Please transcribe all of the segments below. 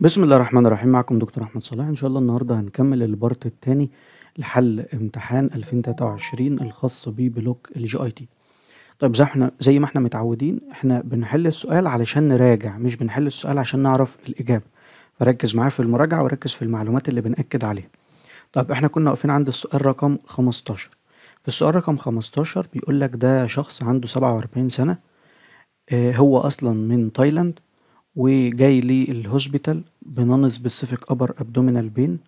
بسم الله الرحمن الرحيم معكم دكتور احمد صلاح ان شاء الله النهارده هنكمل البارت الثاني لحل امتحان 2023 الخاص ببلوك الجي اي تي طيب زي احنا زي ما احنا متعودين احنا بنحل السؤال علشان نراجع مش بنحل السؤال عشان نعرف الاجابه فركز معايا في المراجعه وركز في المعلومات اللي بنأكد عليها طب احنا كنا واقفين عند السؤال رقم 15 في السؤال رقم 15 بيقول لك ده شخص عنده 47 سنه اه هو اصلا من تايلاند وجاي الهوسبيتال بنون سبيسيفيك ابر ابدومينال بين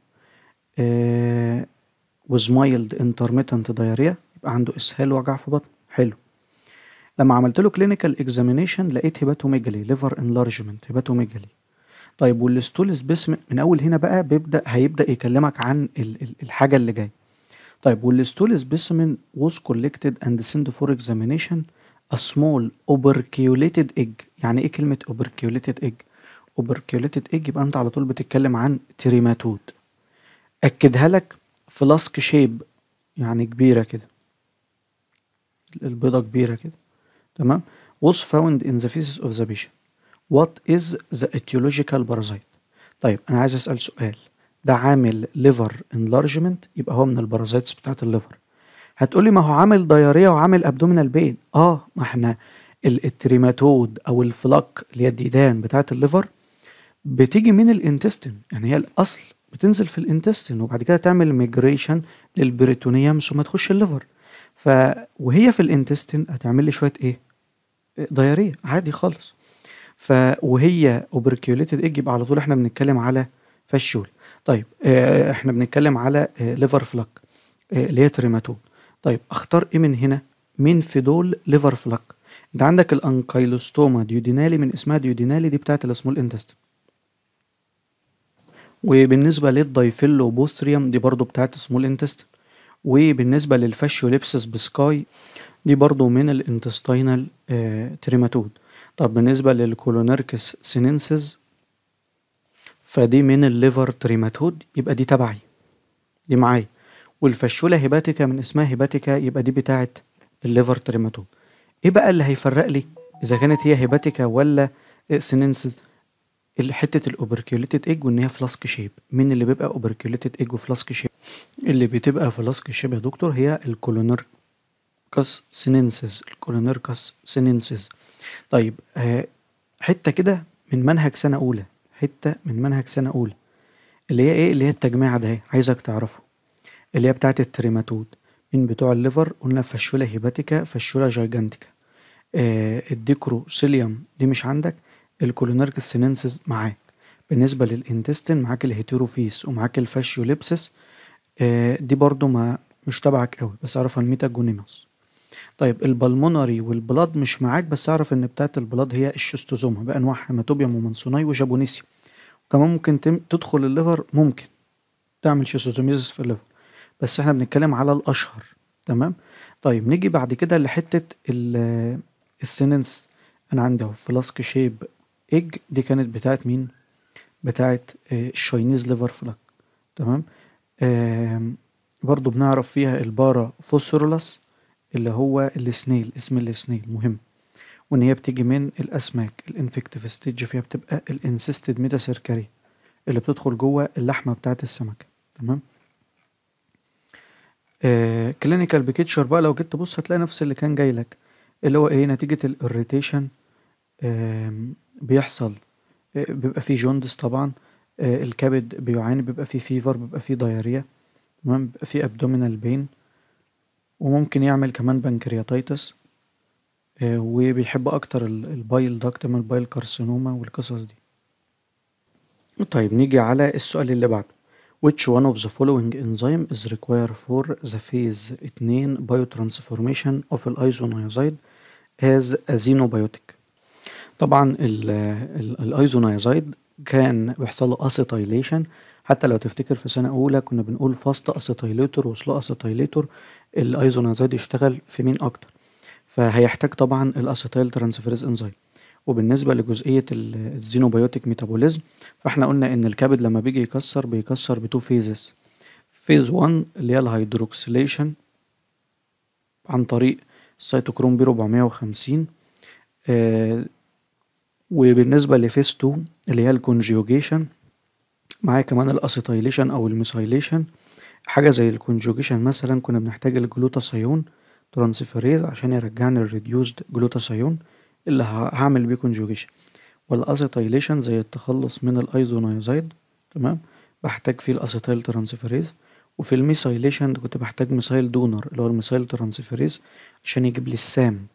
وز مايلد انترميتنت دايريا يبقى عنده اسهال وجع في بطن حلو لما عملت له كلينيكال اكزامينشن لقيت هيباتوميجالي ليفر انلارجمنت هيباتوميجالي طيب والستول سبيسمن من اول هنا بقى بيبدا هيبدا يكلمك عن الحاجه اللي جايه طيب والستول سبيسمن ووز كولكتد اند سند فور اكزامينشن ا سمول اوبركيوليتد ايج يعني ايه كلمه اوبركيوليتد ايج اوبركيوليتد ايج يبقى انت على طول بتتكلم عن تريماتود اكدها لك فلاسك شيب يعني كبيره كده البيضه كبيره كده تمام was found in the feces of the patient what is the etiological parasite طيب انا عايز اسال سؤال ده عامل ليفر انلارجمنت يبقى هو من البارازيتس بتاعت الليفر هتقولي ما هو عامل دياريه وعامل ابدومينال بين اه ما احنا التريماتود او الفلك اللي هي الديدان بتاعه الليفر بتيجي من الانتستين يعني هي الاصل بتنزل في الانتستين وبعد كده تعمل ميجريشن للبريتونيوم ثم تخش الليفر ف وهي في الانتستين هتعمل لي شويه ايه ضيارية عادي خالص ف وهي اوبركيوليتد ايج يبقى على طول احنا بنتكلم على فشول طيب آه، احنا بنتكلم على ليفر آه، فلك آه، اللي هي تريماتود طيب اختار ايه من هنا مين في دول ليفر فلك انت عندك الانكايلوستوما ديودينالي من اسمها ديودينالي دي بتاعت السمول انتستين وبالنسبة للدايفيلو بوستريم دي برضو بتاعت السمول انتستين وبالنسبة للفاشيوليبسس بسكاي دي برضو من الانتستينال آه تريماتود طب بالنسبة للكولونيركس سينينسز فدي من الليفر تريماتود يبقى دي تبعي دي معايا والفشوله هيباتيكا من اسمها هيباتيكا يبقى دي بتاعت الليفر تريماتود ايه بقى اللي هيفرق لي اذا كانت هي هيباتيكا ولا سينينسز حته الاوبركيوليتد ايج وان هي فلاسك شيب مين اللي بيبقى اوبركيوليتد ايج وفلاسك شيب اللي بتبقى فلاسك شيب يا دكتور هي الكولونركس سينينسز كاس سينينسز طيب آه، حته كده من منهج سنه اولى حته من منهج سنه اولى اللي هي ايه اللي هي التجميعه ده عايزك تعرفه اللي هي بتاعت التريماتود من بتوع الليفر قلنا فشولة هيباتيكا فشولة جايجانتيكا آه سيليوم دي مش عندك الكولونيرك سينينسيس معاك بالنسبة للإنتستين معاك الهيتيروفيس ومعاك الفاشيوليبسس آه دي برضو ما مش تبعك قوي بس اعرفها الميتاجونيموس طيب البلمونري والبلاد مش معاك بس اعرف ان بتاعت البلاد هي الشستوزوما بانواع هيماتوبيوم ومنسوناي وجابونيسي وكمان ممكن تدخل الليفر ممكن تعمل شستوزوميزس في الليفر بس احنا بنتكلم على الاشهر تمام طيب نيجي بعد كده لحته السننس انا عندي اهو فلاسك شيب ايج دي كانت بتاعت مين بتاعت الشاينيز ليفر فلاك تمام برضو بنعرف فيها البارا فوسرولاس اللي هو السنيل اسم السنيل مهم وان هي بتيجي من الاسماك الانفكتيف ستيج فيها بتبقى الانسيستد ميتا سيركري اللي بتدخل جوه اللحمه بتاعت السمكه تمام كلينيكال آه، بيكتشر بقى لو جيت تبص هتلاقي نفس اللي كان جاي لك اللي هو ايه نتيجة الاريتيشن بيحصل آه، بيبقى فيه جوندس طبعا آه، الكبد بيعاني بيبقى فيه فيفر بيبقى فيه ضيارية تمام بيبقى فيه ابدومينال بين وممكن يعمل كمان بنكرياتيتس وبيحب اكتر البايل داكت من البايل كارسينوما والقصص دي طيب نيجي على السؤال اللي بعده Which one of the following enzyme is required for the phase 2 biotransformation of الايزونيازيد as a xenobiotic طبعا الايزونيازيد كان بيحصل له اسيتايليشن حتى لو تفتكر في سنه اولى كنا بنقول فاست اسيتايليتور وسلو acetylator الايزونيازيد يشتغل في مين اكتر فهيحتاج طبعا الاسيتيل ترانسفيرز انزيم وبالنسبة لجزئية الزينوبيوتيك ميتابوليزم فاحنا قلنا ان الكبد لما بيجي يكسر بيكسر بتو فيزز فيز 1 اللي هي الهيدروكسيليشن عن طريق السيتوكروم بي 450 آه وبالنسبة لفيز 2 اللي هي الكونجيوجيشن معايا كمان الاسيتيليشن او الميسيليشن حاجة زي الكونجيوجيشن مثلا كنا بنحتاج الجلوتاسيون ترانسفيريز عشان يرجعنا الريديوزد جلوتاسيون اللي هعمل بيه كونجوجيشن والاسيتيليشن زي التخلص من الايزونايزايد تمام بحتاج فيه الاسيتيل ترانسفيريز وفي الميسايليشن كنت بحتاج ميسايل دونر اللي هو الميسايل ترانسفيريز عشان يجيب لي السام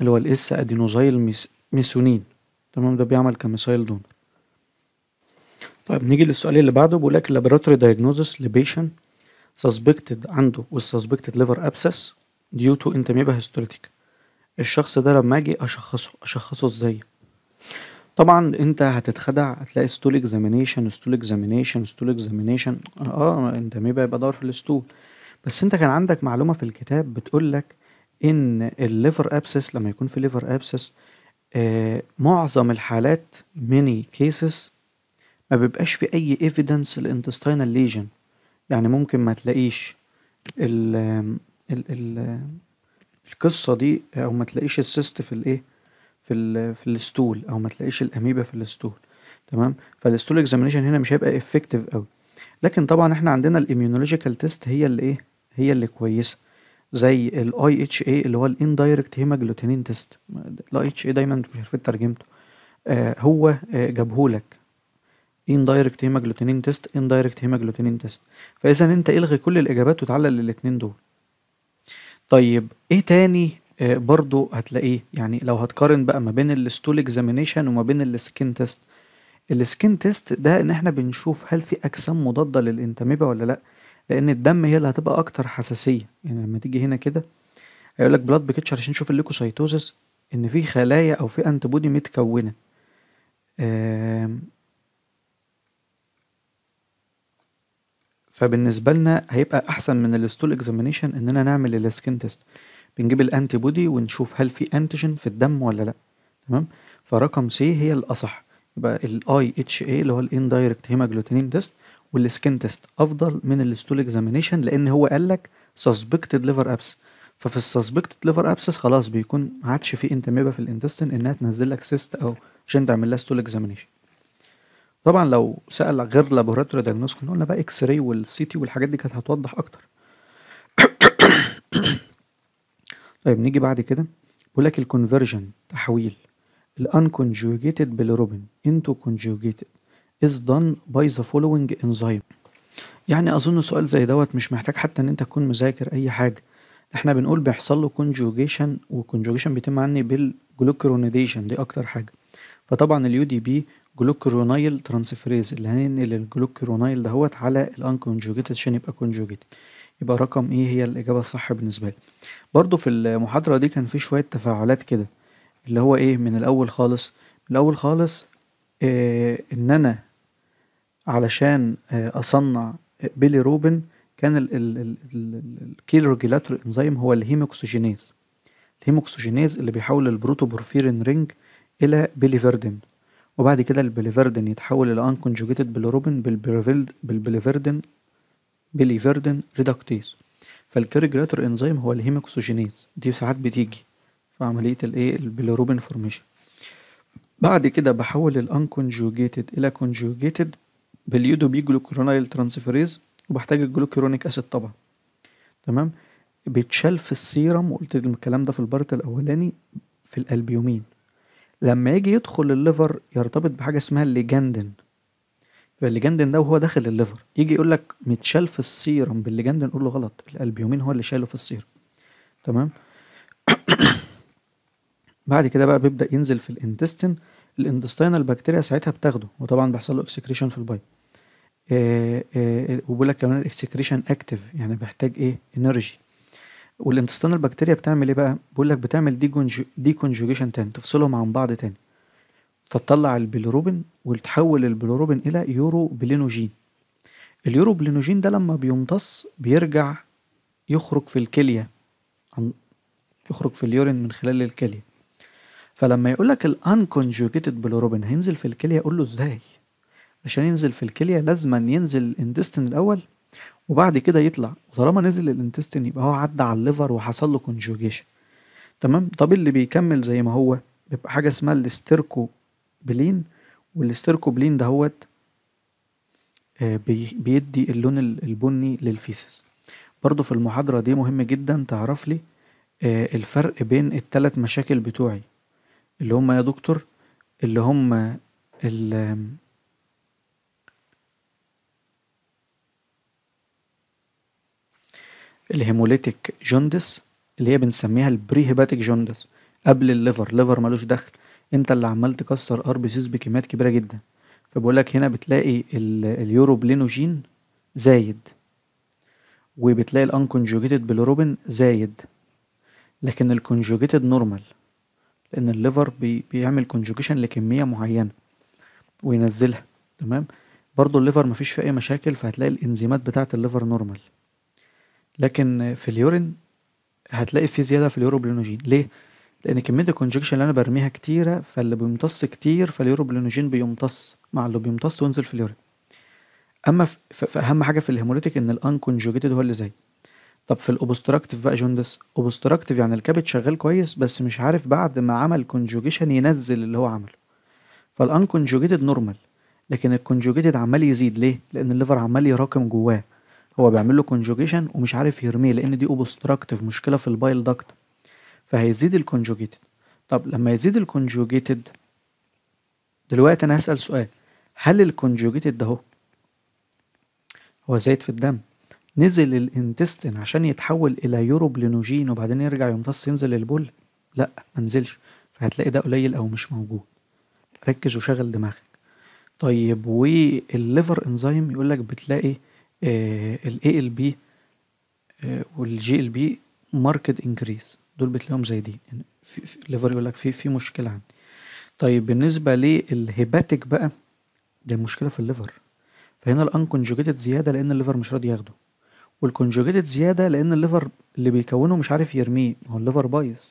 اللي هو الاس ادينوزايل ميسونين تمام ده بيعمل كميسايل دونر طيب نيجي للسؤال اللي بعده بيقول لك لابراتوري دايجنوزس لبيشن سسبكتد عنده والسسبكتد ليفر ابسس ديو تو انتميبا هيستوريتيك الشخص ده لما اجي اشخصه اشخصه ازاي طبعا انت هتتخدع هتلاقي ستول اكزامينيشن ستول اكزامينيشن ستول اكزامينيشن اه انت ميبقى يبقى دور في الستول بس انت كان عندك معلومه في الكتاب بتقول لك ان الليفر ابسس لما يكون في ليفر ابسس آه معظم الحالات ميني كيسز ما بيبقاش في اي ايفيدنس للانتستينال ليجن يعني ممكن ما تلاقيش ال ال القصة دي او ما تلاقيش السيست في الايه في الـ في الستول او ما تلاقيش الاميبا في الستول تمام فالستول اكزامينشن هنا مش هيبقى افكتيف قوي لكن طبعا احنا عندنا الاميونولوجيكال تيست هي اللي ايه هي اللي كويسه زي الاي اتش اي اللي هو الاندايركت هيماجلوتينين تيست الاي اتش اي دايما مش عارفين إيه ترجمته آه هو آه جابهولك اندايركت هيماجلوتينين تيست اندايركت هيماجلوتينين تيست فاذا انت الغي كل الاجابات وتعلل الاثنين دول طيب ايه تاني آه، برضو هتلاقيه يعني لو هتقارن بقى ما بين الستول اكزامينيشن وما بين السكين تيست السكين تيست ده ان احنا بنشوف هل في اجسام مضاده للانتاميبا ولا لا لان الدم هي اللي هتبقى اكتر حساسيه يعني لما تيجي هنا كده هيقول لك بلاد بكتشر عشان نشوف الليكوسايتوزس ان في خلايا او في انتي بودي متكونه فبالنسبه لنا هيبقى احسن من الستول اكزامينيشن اننا نعمل السكين تيست بنجيب الانتي بودي ونشوف هل في انتيجين في الدم ولا لا تمام فرقم سي هي الاصح يبقى الاي اتش اي اللي هو الاندايركت هيماجلوتينين تيست والسكين تيست افضل من الستول اكزامينيشن لان هو قال لك سسبكتد ليفر ابس ففي السسبكتد ليفر ابسس خلاص بيكون ما عادش في انتميبا في الانتستين انها تنزل لك سيست او عشان تعمل لها ستول اكزامينيشن طبعا لو سأل غير لابوراتوري دايجنوستيك قلنا بقى اكس راي والسي تي والحاجات دي كانت هتوضح اكتر طيب نيجي بعد كده بيقول لك الكونفرجن تحويل كونجوجيتد بالروبين انتو كونجوجيتد is done by the following enzyme يعني اظن سؤال زي دوت مش محتاج حتى ان انت تكون مذاكر اي حاجه احنا بنقول بيحصل له كونجوجيشن والكونجوجيشن بيتم عني بالجلوكرونيديشن دي اكتر حاجه فطبعا اليو دي بي جلوكورونايل ترانسفيريز اللي هننقل الجلوكورونايل دهوت على الانكونجوجيت عشان يبقى كونجوجيت يبقى رقم ايه هي الاجابه الصح بالنسبه لي برضو في المحاضره دي كان في شويه تفاعلات كده اللي هو ايه من الاول خالص من الاول خالص إيه ان انا علشان إيه اصنع بيلي روبن كان الكي ريجيلاتور انزيم هو الهيموكسجينيز الهيموكسجينيز اللي بيحول البروتوبورفيرين رينج الى فيردين وبعد كده البليفردين يتحول إلى أنكونجوجيتد بلوروبين بالبليفردين بليفردن ريدكتيز فالكاريجريتور انزيم هو الهيموكسوجينيز دي ساعات بتيجي في عملية الايه البلوروبين فورميشن بعد كده بحول الانكونجوجيتد الى كونجوجيتد باليودو بي جلوكورونايل ترانسفيريز وبحتاج الجلوكيرونيك اسيد طبعا تمام بيتشال في السيرم وقلت الكلام ده في البارت الاولاني في الالبيومين لما يجي يدخل الليفر يرتبط بحاجة اسمها الليجندن يبقى الليجندن ده وهو داخل الليفر يجي يقول لك متشال في السيرم بالليجندن قول له غلط الالبيومين هو اللي شاله في السيرم تمام بعد كده بقى بيبدأ ينزل في الانتستين الاندستينال بكتيريا ساعتها بتاخده وطبعا بيحصل له اكسكريشن في البايو آه، آه، وبيقول لك كمان الاكسكريشن اكتف يعني بيحتاج ايه انرجي والانتستينال بكتيريا بتعمل ايه بقى بيقول لك بتعمل كونجوجيشن تاني تفصلهم عن بعض تاني فتطلع البيلوروبين وتحول البيلوروبين الى يوروبلينوجين اليوروبلينوجين ده لما بيمتص بيرجع يخرج في الكليه يخرج في اليورين من خلال الكليه فلما يقول لك الانكونجوجيتد بلوروبين هينزل في الكليه اقول له ازاي عشان ينزل في الكليه لازما ينزل الاندستين الاول وبعد كده يطلع وطالما نزل الانتستين يبقى هو عدى على الليفر وحصل له كونجوجيشن تمام طب اللي بيكمل زي ما هو بيبقى حاجه اسمها الاستركوبلين والاستركوبلين دهوت آه، بيدي اللون البني للفيسس برضو في المحاضرة دي مهم جدا تعرف لي آه، الفرق بين التلات مشاكل بتوعي اللي هما يا دكتور اللي هما الهيموليتيك جوندس اللي هي بنسميها البري هيباتيك جوندس قبل الليفر الليفر ملوش دخل انت اللي عمال تكسر ار بي سيز بكميات كبيره جدا فبقول لك هنا بتلاقي اليوروبلينوجين زايد وبتلاقي الانكونجوجيتد بلوروبين زايد لكن الكونجوجيتد نورمال لان الليفر بي بيعمل كونجوجيشن لكميه معينه وينزلها تمام برضو الليفر مفيش فيه اي مشاكل فهتلاقي الانزيمات بتاعه الليفر نورمال لكن في اليورين هتلاقي في زياده في اليوروبلينوجين ليه لان كميه الكونجكشن اللي انا برميها كتيره فاللي بيمتص كتير فاليوروبلينوجين بيمتص مع اللي بيمتص وينزل في اليورين اما فاهم حاجه في الهيموليتيك ان الان كونجوجيتد هو اللي زي طب في الاوبستراكتيف بقى جوندس اوبستراكتيف يعني الكبد شغال كويس بس مش عارف بعد ما عمل كونجوجيشن ينزل اللي هو عمله فالان كونجوجيتد نورمال لكن الكونجوجيتد عمال يزيد ليه لان الليفر عمال يراكم جواه هو بيعمل له كونجوجيشن ومش عارف يرميه لان دي اوبستراكتيف مشكله في البايل داكت فهيزيد الكونجوجيتد طب لما يزيد الكونجوجيتد دلوقتي انا هسال سؤال هل الكونجوجيتد ده هو زايد في الدم نزل الانتستين عشان يتحول الى يوروبلينوجين وبعدين يرجع يمتص ينزل البول لا ما نزلش فهتلاقي ده قليل او مش موجود ركز وشغل دماغك طيب والليفر انزيم يقول لك بتلاقي آه، ال والجي ال بي ماركت انكريز دول بتلاقيهم زي دي يعني الليفر يقول لك في في مشكله عندي طيب بالنسبه للهيباتيك بقى دي المشكله في الليفر فهنا الانكونجوجيتد زياده لان الليفر مش راضي ياخده والكونجوجيتد زياده لان الليفر اللي بيكونه مش عارف يرميه هو الليفر بايظ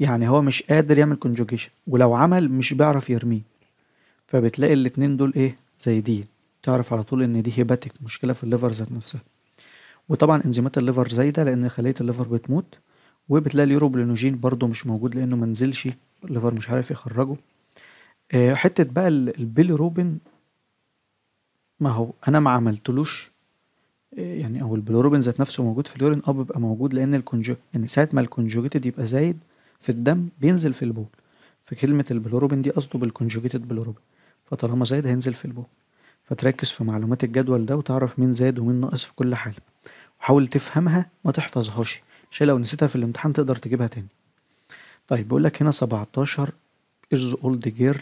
يعني هو مش قادر يعمل كونجوجيشن ولو عمل مش بيعرف يرميه فبتلاقي الاتنين دول ايه زي دي تعرف على طول ان دي هيباتيك مشكله في الليفر ذات نفسها وطبعا انزيمات الليفر زايده لان خليه الليفر بتموت وبتلاقي اليوروبلينوجين برضو مش موجود لانه منزلش الليفر مش عارف يخرجه آه، حته بقى البيليروبين ما هو انا ما عملتلوش آه، يعني او البلوروبين ذات نفسه موجود في اليورين اه بيبقى موجود لان الكونجو يعني ساعه ما الكونجوجيتد يبقى زايد في الدم بينزل في البول فكلمه البلوروبين دي قصده بالكونجوجيتد بلوروبين فطالما زايد هينزل في البول فتركز في معلومات الجدول ده وتعرف مين زاد ومين ناقص في كل حالة وحاول تفهمها ما تحفظهاش عشان لو نسيتها في الامتحان تقدر تجيبها تاني طيب بيقول لك هنا 17 is اولد girl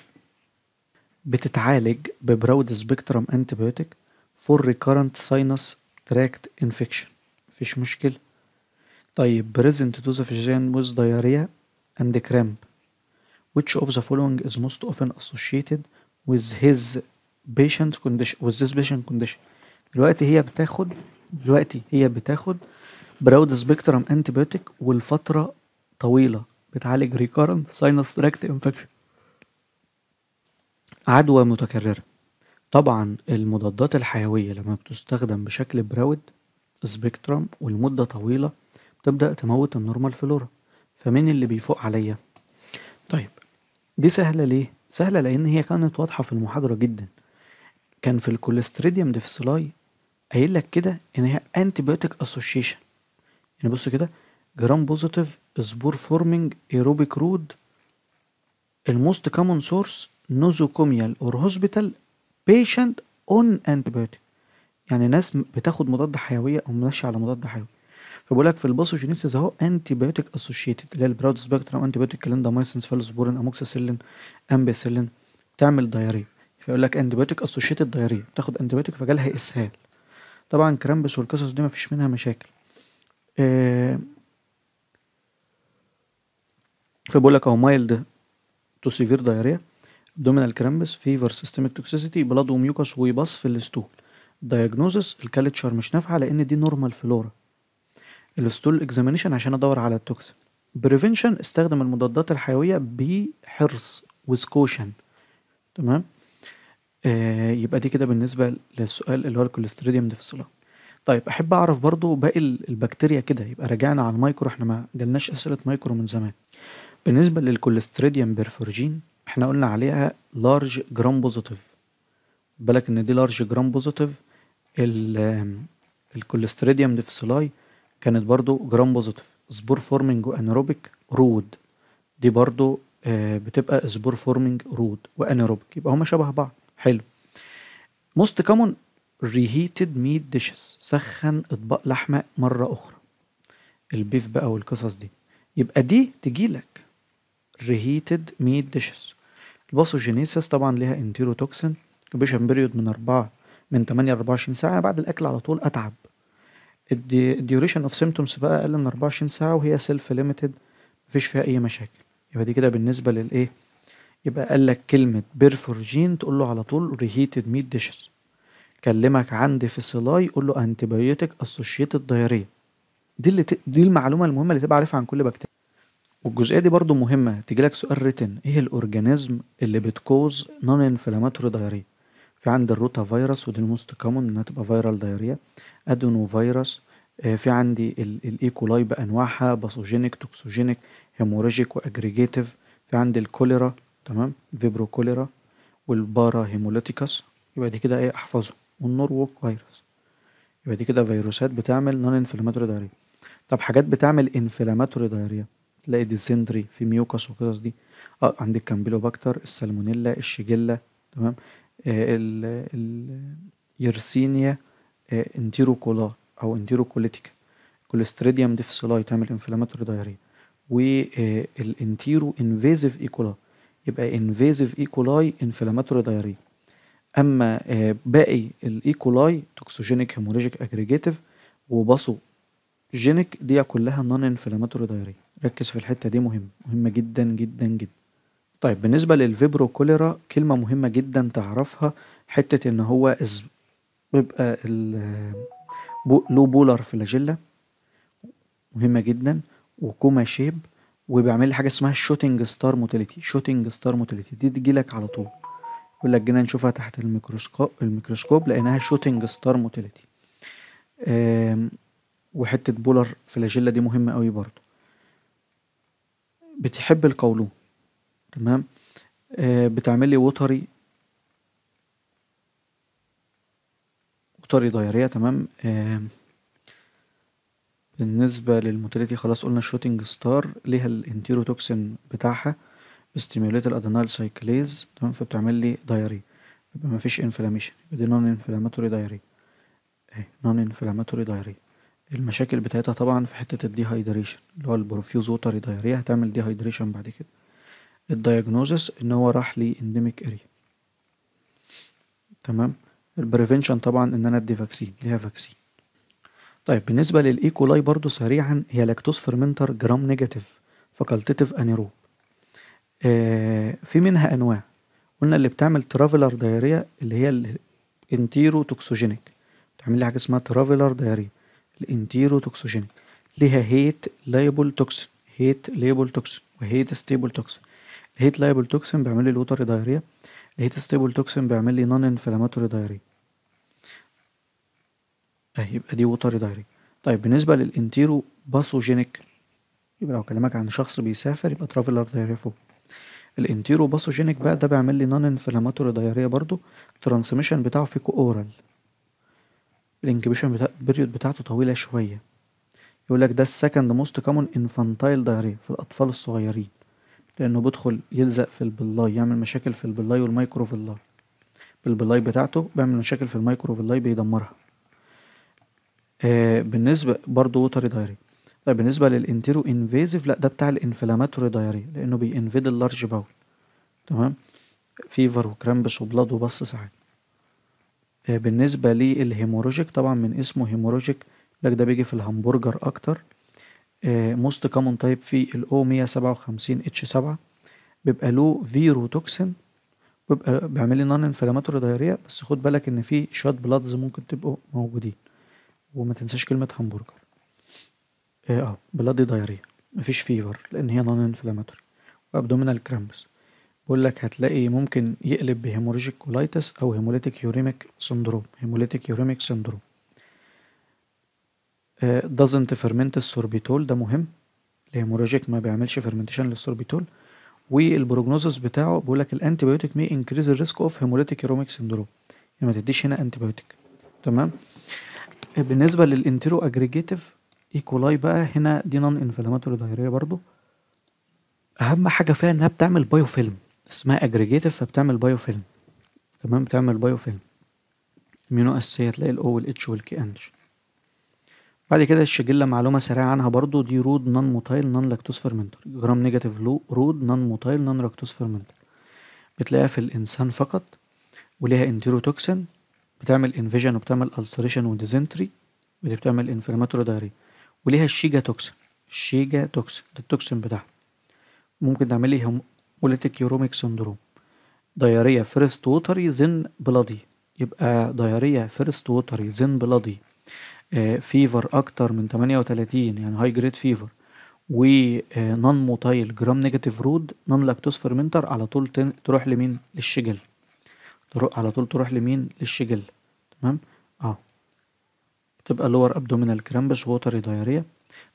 بتتعالج ببراود سبيكترم انتبيوتيك فور ريكارنت ساينس تراكت انفكشن مفيش مشكلة طيب بريزنت physician ويز دايريا اند كرامب which of the following is most often associated with his بيشنت كونديشن والسسبيشن كونديشن دلوقتي هي بتاخد دلوقتي هي بتاخد براود سبيكترم انتيبيوتيك والفتره طويله بتعالج ريكارنت ساينس تراكت انفكشن عدوى متكرره طبعا المضادات الحيويه لما بتستخدم بشكل براود سبيكترم والمده طويله بتبدا تموت النورمال فلورا فمين اللي بيفوق عليا طيب دي سهله ليه سهله لان هي كانت واضحه في المحاضره جدا كان في الكوليستريديوم ديفيسولاي قايل لك كده ان هي انتي بايوتيك اسوشيشن يعني بص كده جرام بوزيتيف سبور فورمينج ايروبيك رود الموست كومن سورس نوزوكوميال اور هوسبيتال بيشنت اون انتيبيوتيك يعني ناس بتاخد مضاد حيويه او ماشيه على مضاد حيوي فبقول لك في الباثوجينيسيس اهو انتيبيوتيك اسوشيتد اللي هي البراود سبيكترم انتيبيوتيك بايوتيك كلين مايسنس فالوسبورين اموكسيسيلين امبيسيلين تعمل دايريه فيقول لك انتيبيوتيك اسوشيتد دايريا بتاخد انتيبيوتيك فجالها اسهال طبعا كرامبس والقصص دي مفيش منها مشاكل آه فبقول لك اهو مايلد تو سيفير دايريا ابدومينال كرامبس فيفر سيستميك توكسيسيتي بلاد وميوكس ويباص في الاستول دايجنوزس الكالتشر مش نافعه لان دي نورمال فلورا الاستول اكزامينشن عشان ادور على التوكسين بريفنشن استخدم المضادات الحيويه بحرص وسكوشن تمام آه يبقى دي كده بالنسبة للسؤال اللي هو الكوليستريديوم ديفيسولا طيب أحب أعرف برضو باقي البكتيريا كده يبقى رجعنا على المايكرو إحنا ما جالناش أسئلة مايكرو من زمان بالنسبة للكوليستريديوم بيرفورجين إحنا قلنا عليها لارج جرام بوزيتيف بالك إن دي لارج جرام بوزيتيف الكوليستريديوم ديفسولاي كانت برضو جرام بوزيتيف سبور فورمينج وانيروبيك رود دي برضو آه، بتبقى سبور فورمينج رود وانيروبيك يبقى هما شبه بعض حلو موست كومون ريهيتد ميت ديشز سخن اطباق لحمه مره اخرى البيف بقى والقصص دي يبقى دي تجيلك ريهيتد ميت ديشز الباثوجينيسيس طبعا ليها انتيروتوكسين كوبيشن بيريود من 4 من 8 ل 24 ساعه بعد الاكل على طول اتعب الديوريشن اوف سيمتومز بقى اقل من 24 ساعه وهي سيلف ليميتد مفيش فيها اي مشاكل يبقى دي كده بالنسبه للايه يبقى قال لك كلمة بيرفورجين تقول له على طول ريهيتد ميت ديشز كلمك عندي في صلاي يقول له انتبيوتيك اسوشيتد دايريه دي اللي ت... دي المعلومة المهمة اللي تبقى عارفها عن كل بكتيريا والجزئية دي برضو مهمة تيجي لك سؤال ريتن ايه الاورجانيزم اللي بتكوز نون انفلاماتوري دايريه في عند الروتا فيروس ودي الموست كومن انها تبقى فيرال دايريه ادونو فيروس في عندي الايكولاي e. بانواعها باثوجينيك توكسوجينيك هيموريجيك واجريجيتيف في عندي الكوليرا تمام فيبرو كوليرا والبارا هيمولوتيكاس يبقى دي كده ايه احفظه والنوروك فيروس يبقى دي كده فيروسات بتعمل نون انفلاماتوري دايريا طب حاجات بتعمل انفلاماتوري دايريا تلاقي ديسنتري في ميوكاس وقصص دي اه عندك كامبيلوباكتر السالمونيلا الشيجيلا تمام آه اليرسينيا آه انتيروكولا او انتيروكوليتيكا كوليستريديوم ديفسيلاي تعمل انفلاماتوري دايريا والانتيرو انفيزيف ايكولا يبقى انفيزيف ايكولاي انفلاماتوري دايري اما آه، باقي الايكولاي توكسوجينيك هيموريجيك اجريجيتيف وباسو جينيك دي كلها نون انفلاماتوري دايري ركز في الحته دي مهم مهمه جدا جدا جدا طيب بالنسبه للفيبرو كوليرا كلمه مهمه جدا تعرفها حته ان هو از... بيبقى لو بولر فلاجيلا مهمه جدا وكوما شيب وبيعمل لي حاجه اسمها الشوتنج ستار موتيليتي شوتنج ستار موتيليتي دي تجيلك على طول يقول لك جينا نشوفها تحت الميكروسكوب الميكروسكوب لقيناها شوتنج ستار موتيليتي وحته بولر فلاجيلا دي مهمه قوي برضو بتحب القولون تمام آه، بتعمل لي وتري وتري ضياريه تمام بالنسبة للموتيليتي خلاص قلنا الشوتينج ستار ليها الانتيروتوكسين بتاعها بستيميوليت الادينال سايكليز تمام فبتعمل لي دايري يبقى مفيش انفلاميشن يبقى دي نون انفلاماتوري دايري اهي نون انفلاماتوري دايري المشاكل بتاعتها طبعا في حتة الديهايدريشن اللي هو البروفيوز ووتر دايري هتعمل ديهايدريشن بعد كده الدايجنوزس ان هو راح لانديميك اريا تمام البريفنشن طبعا ان انا ادي فاكسين ليها فاكسين طيب بالنسبة للإيكولاي e. برضو سريعا هي لاكتوز فرمنتر جرام نيجاتيف فاكولتيف أنيروب آه في منها أنواع قلنا اللي بتعمل ترافلر دايريا اللي هي الانتيرو توكسوجينيك بتعمل لي حاجة اسمها ترافلر دايريا الانتيرو توكسوجينيك ليها هيت لايبل توكسين هيت لايبل توكسين وهيت ستيبل توكسين الهيت لايبل توكسين بيعمل لي الوتر دايريا الهيت ستيبل توكسين بيعمل لي نون انفلاماتوري دايريا اهي يبقى دي ووتر دايركت طيب بالنسبة للانتيرو باثوجينيك يبقى لو اكلمك عن شخص بيسافر يبقى ترافلر دايريا فوق الانتيرو باثوجينيك بقى ده بيعمل لي نون انفلاماتوري دايريه برضو الترانسميشن بتاعه فيكو اورال الانكبيشن بتاع البريود بتاعته طويلة شوية يقول لك ده السكند موست كومن انفانتايل دايريه في الاطفال الصغيرين لانه بيدخل يلزق في البلاي يعمل مشاكل في البلاي والمايكروفيلاي بالبلاي بتاعته بيعمل مشاكل في المايكروفيلاي بيدمرها آه بالنسبه برضه ووتري دايري طيب بالنسبه للانتيرو انفيزيف لا ده بتاع الانفلاماتوري دايري لانه بينفيد اللارج باول تمام فيفر وكرامبس وبلاد وبص ساعات آه بالنسبه للهيموروجيك طبعا من اسمه هيموروجيك لك ده بيجي في الهمبرجر اكتر موست كومون تايب في الاو 157 اتش 7 بيبقى له فيرو توكسين بيبقى بيعمل لي نون انفلاماتوري دايرية بس خد بالك ان في شوت بلادز ممكن تبقوا موجودين وما تنساش كلمة همبرجر إيه، اه, آه. بلادي دايريا مفيش فيفر لأن هي نون انفلاماتوري وابدومينال كرامبس بقول لك هتلاقي ممكن يقلب بهيموريجيك كولايتس أو هيموليتيك يوريميك سندروم هيموليتيك يوريميك سندروم آه. doesn't ferment السوربيتول ده مهم الهيموريجيك ما بيعملش فرمنتيشن للسوربيتول والبروجنوزس بتاعه بيقول لك الانتيبيوتيك مي انكريز الريسك اوف هيموليتيك يوريميك سندروم يعني ما تديش هنا انتيبيوتيك تمام بالنسبة للانترو اجريجيتيف ايكولاي e. بقى هنا دي نون انفلاماتوري دايريا برضو اهم حاجة فيها انها بتعمل بايو فيلم اسمها اجريجيتيف فبتعمل بايو فيلم تمام بتعمل بايو فيلم امينو اساسية تلاقي الاو والاتش والكي انش بعد كده الشجلة معلومة سريعة عنها برضو دي رود نون موتايل نون لاكتوز فيرمنتور جرام نيجاتيف لو رود نون موتايل نون لاكتوز فيرمنتور بتلاقيها في الإنسان فقط وليها توكسين بتعمل انفيجن وبتعمل ألسريشن وديزنتري ودي بتعمل انفلاماتوري دايريا وليها الشيجا توكسين الشيجا توكسين ده التوكسين بتاعها ممكن تعمل ليها موليتيك يوروميك سندروم دايريا فيرست ووتري زن بلادي يبقى دايريا فيرست ووتري زن بلادي آه فيفر اكتر من 38 يعني هاي جريد فيفر ونون موتايل جرام نيجاتيف رود نون لاكتوز فيرمنتر على طول تروح لمين للشجل تروح على طول تروح لمين للشجل تمام اه تبقى لور ابدومينال كرامبش ووتري دايريا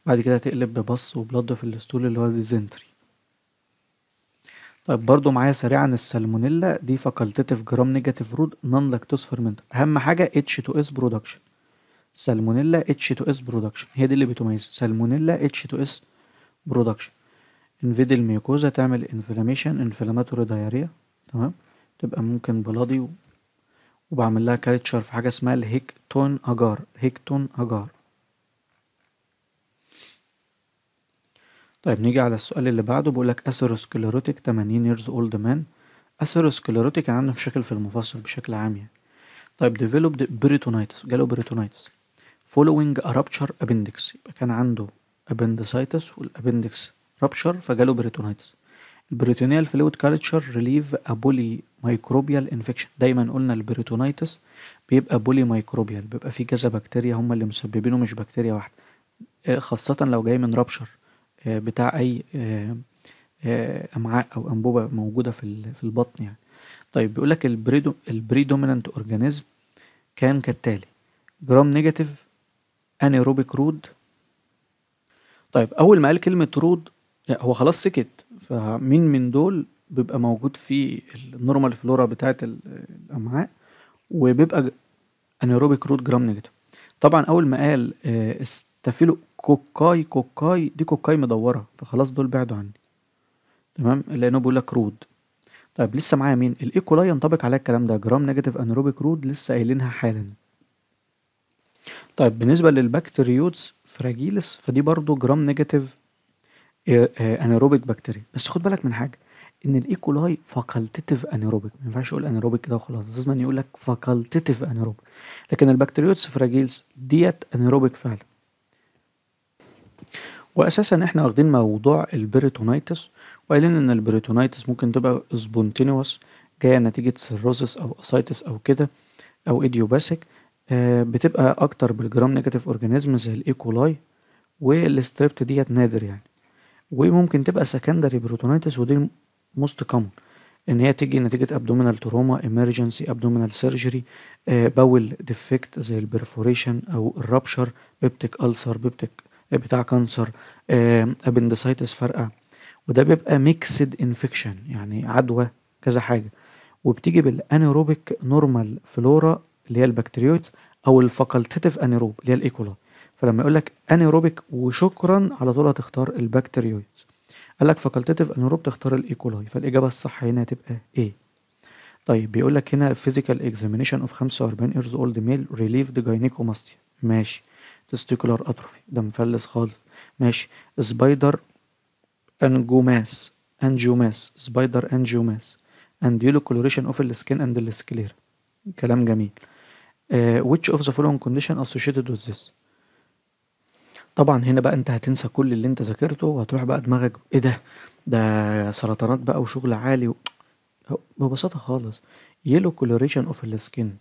بعد كده تقلب ببص وبلد في الاستول اللي هو ديزنتري طيب برضو معايا سريعا السالمونيلا دي فاكولتيف جرام نيجاتيف رود نون لاكتوز فيرمنت اهم حاجه اتش تو اس برودكشن سالمونيلا اتش تو اس برودكشن هي دي اللي بتميز سالمونيلا اتش تو اس برودكشن انفيد الميوكوزا تعمل انفلاميشن انفلاماتوري دايريا تمام تبقى ممكن بلادي وبعمل لها كالتشر في حاجة اسمها الهيكتون أجار هيكتون أجار طيب نيجي على السؤال اللي بعده بيقولك أثيروسكليروتيك 80 years old man أثيروسكليروتيك يعني عنده مشاكل في المفاصل بشكل عام يعني طيب ديفلوبد بريتونايتس جاله بريتونايتس following a rupture appendix يبقى كان عنده appendicitis والابندكس rupture فجاله بريتونايتس البريتونيال فلويد كالتشر ريليف ابولي مايكروبيال انفكشن دايما قلنا البريتونيتس بيبقى بولي مايكروبيال بيبقى فيه كذا بكتيريا هم اللي مسببينه مش بكتيريا واحده آه، خاصه لو جاي من رابشر آه، بتاع اي آه، امعاء او انبوبه موجوده في في البطن يعني طيب بيقول لك البريدومينانت اورجانيزم كان كالتالي جرام نيجاتيف انيروبيك رود طيب اول ما قال كلمه رود هو خلاص سكت فمين من دول بيبقى موجود في النورمال فلورا بتاعة الأمعاء وبيبقى انيروبيك روت جرام نيجاتيف طبعا أول ما قال آه، استافيلو كوكاي كوكاي دي كوكاي مدورة فخلاص دول بعدوا عني تمام لأنه بيقول لك رود طيب لسه معايا مين الايكولاي ينطبق عليها الكلام ده جرام نيجاتيف انيروبيك رود لسه قايلينها حالا طيب بالنسبة للبكتيريوتس فراجيلس فدي برضو جرام نيجاتيف انيروبيك آه، بكتيريا آه، بس خد بالك من حاجه ان الايكولاي فاكولتيف انيروبيك ما ينفعش اقول انيروبيك كده وخلاص لازم يقول لك فاكولتيف انيروبيك لكن البكتيريوتس فراجيلز ديت انيروبيك فعلا واساسا احنا واخدين موضوع البريتونيتس وقايلين ان البريتونيتس ممكن تبقى سبونتينوس جايه نتيجه سيروزس او اسايتس او كده او ايديوباسيك آه بتبقى اكتر بالجرام نيجاتيف اورجانيزم زي الايكولاي والستريبت ديت نادر يعني وممكن تبقى سكندري بروتونيتس ودي موست كومن ان هي تيجي نتيجه ابدومينال تروما ايمرجنسي ابدومينال سيرجري باول ديفكت زي البرفوريشن او الرابشر بيبتيك ألسر بيبتيك بتاع كانسر ابندسايتس آه، فرقه وده بيبقى ميكسد انفكشن يعني عدوى كذا حاجه وبتيجي بالانيروبيك نورمال فلورا اللي هي البكتيريوتس او الفاكولتيتيف انيروب اللي هي الايكولا فلما يقول لك انيروبيك وشكرا على طول هتختار البكتيريويدز قال لك فاكولتيف انيروب تختار الايكولاي فالاجابه الصح هنا هتبقى ايه طيب بيقول لك هنا physical examination of 45 years old male relieved gynecomastia ماشي testicular atrophy ده مفلس خالص ماشي سبايدر انجوماس انجوماس سبايدر انجوماس اند coloration of اوف skin and السكلير كلام جميل ويتش آه، which of the following اسوشيتد associated with this طبعا هنا بقى انت هتنسى كل اللي انت ذاكرته وهتروح بقى دماغك ايه ده ده سرطانات بقى وشغل عالي و... ببساطة خالص يلو coloration اوف السكين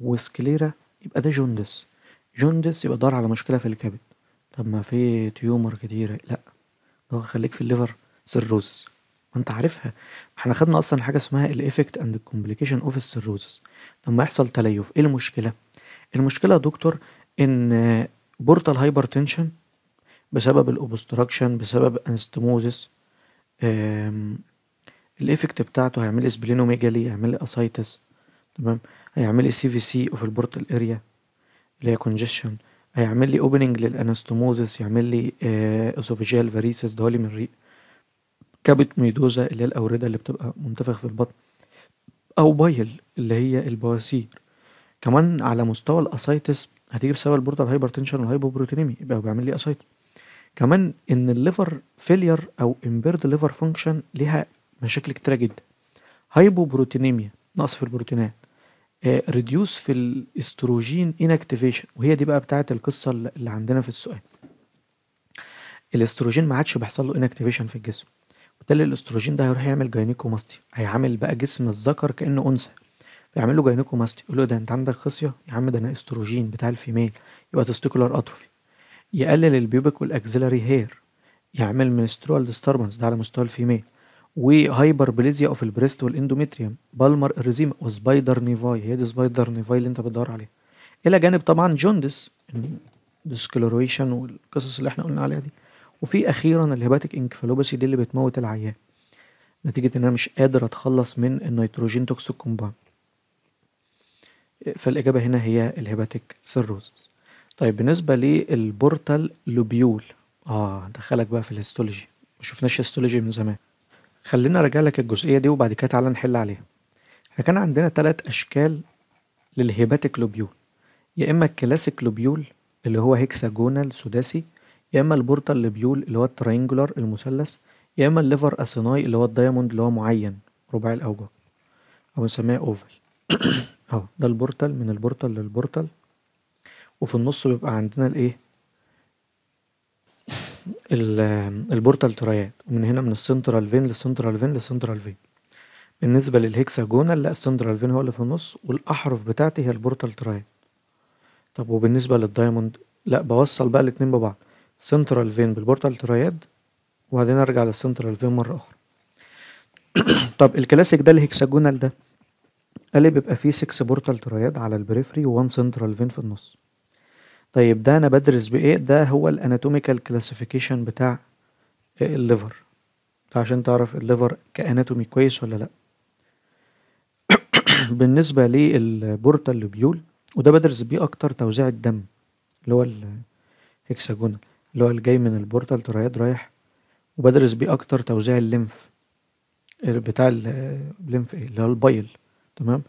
وسكليرا يبقى ده جوندس جوندس يبقى دار على مشكلة في الكبد طب ما في تيومر كتيرة لا ده خليك في الليفر سيروزس وانت عارفها احنا خدنا اصلا حاجة اسمها الافكت اند كومبليكيشن اوف السيروزس لما يحصل تليف ايه المشكلة المشكلة يا دكتور ان بورتال هايبرتنشن بسبب الاوبستراكشن بسبب انستموزس الايفكت بتاعته هيعمل لي سبلينوميجالي هيعمل اسايتس تمام هيعمل لي سي في سي اوف البورتال اريا اللي هي كونجشن هيعمل لي اوبننج للانستموزس يعمل لي اسوفيجيال آه، فاريسس ده من الريق كابت ميدوزا اللي هي الاورده اللي بتبقى منتفخ في البطن او بايل اللي هي البواسير كمان على مستوى الاسايتس هتيجي بسبب البورتال هايبرتنشن والهايبوبروتينيمي يبقى هو بيعمل لي اسايت كمان ان الليفر فيلير او امبيرد ليفر فانكشن ليها مشاكل كتيره جدا هايبوبروتينيميا نقص في البروتينات ريديوس آه، في الاستروجين انكتيفيشن وهي دي بقى بتاعه القصه اللي عندنا في السؤال الاستروجين ما عادش بيحصل له انكتيفيشن في الجسم وبالتالي الاستروجين ده هيروح يعمل جاينيكوماستي هيعامل بقى جسم الذكر كانه انثى فيعمل له جاينيكوماستي يقول له ده انت عندك خصيه يا عم ده انا استروجين بتاع الفيميل يبقى تستيكولار اتروفي يقلل البيوبك والاكزيلاري هير يعمل منسترول ديستربنس ده على مستوى الفيميل وهايبر بليزيا اوف البريست والاندوميتريوم بالمر اريزيما وسبايدر نيفاي هي دي سبايدر نيفاي اللي انت بتدور عليها الى جانب طبعا جوندس ديسكلوريشن والقصص اللي احنا قلنا عليها دي وفي اخيرا الهيباتيك انكفالوباسي دي اللي بتموت العيان نتيجه ان انا مش قادر اتخلص من النيتروجين توكسيك كومباوند فالإجابة هنا هي الهيباتيك سيروز طيب بالنسبة للبورتال لوبيول آه دخلك بقى في الهيستولوجي ما شفناش هيستولوجي من زمان خلينا أراجع لك الجزئية دي وبعد كده تعالى نحل عليها احنا كان عندنا ثلاث أشكال للهيباتيك لوبيول يا إما الكلاسيك لوبيول اللي هو هيكساجونال سداسي يا إما البورتال لوبيول اللي هو التراينجولار المثلث يا إما الليفر أسيناي اللي هو الدايموند اللي هو معين رباعي الأوجه أو بنسميه أوفل اهو ده البورتال من البورتال للبورتال وفي النص بيبقى عندنا الايه البورتال ترايات ومن هنا من السنترال فين للسنترال فين للسنترال فين بالنسبة للهكساجونال لا السنترال فين هو اللي في النص والأحرف بتاعتي هي البورتال ترايات طب وبالنسبة للدايموند لا بوصل بقى الاتنين ببعض سنترال فين بالبورتال ترايات وبعدين ارجع للسنترال فين مرة أخرى طب الكلاسيك ده الهكساجونال ده قال لي بيبقى فيه 6 بورتال تراياد على البريفري و1 سنترال فين في النص طيب ده انا بدرس بايه ده هو الاناتوميكال كلاسيفيكيشن بتاع الليفر ده عشان تعرف الليفر كاناتومي كويس ولا لا بالنسبه للبورتال لوبيول وده بدرس بيه اكتر توزيع الدم اللي هو الهكساجونال اللي هو الجاي من البورتال تراياد رايح وبدرس بيه اكتر توزيع الليمف بتاع الليمف ايه اللي هو البايل تمام